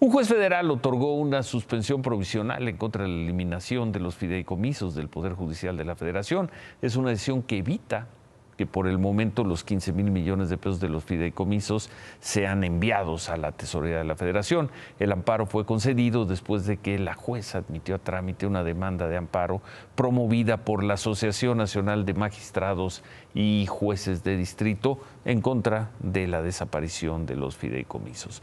Un juez federal otorgó una suspensión provisional en contra de la eliminación de los fideicomisos del Poder Judicial de la Federación. Es una decisión que evita que por el momento los 15 mil millones de pesos de los fideicomisos sean enviados a la tesorería de la federación. El amparo fue concedido después de que la jueza admitió a trámite una demanda de amparo promovida por la Asociación Nacional de Magistrados y Jueces de Distrito en contra de la desaparición de los fideicomisos.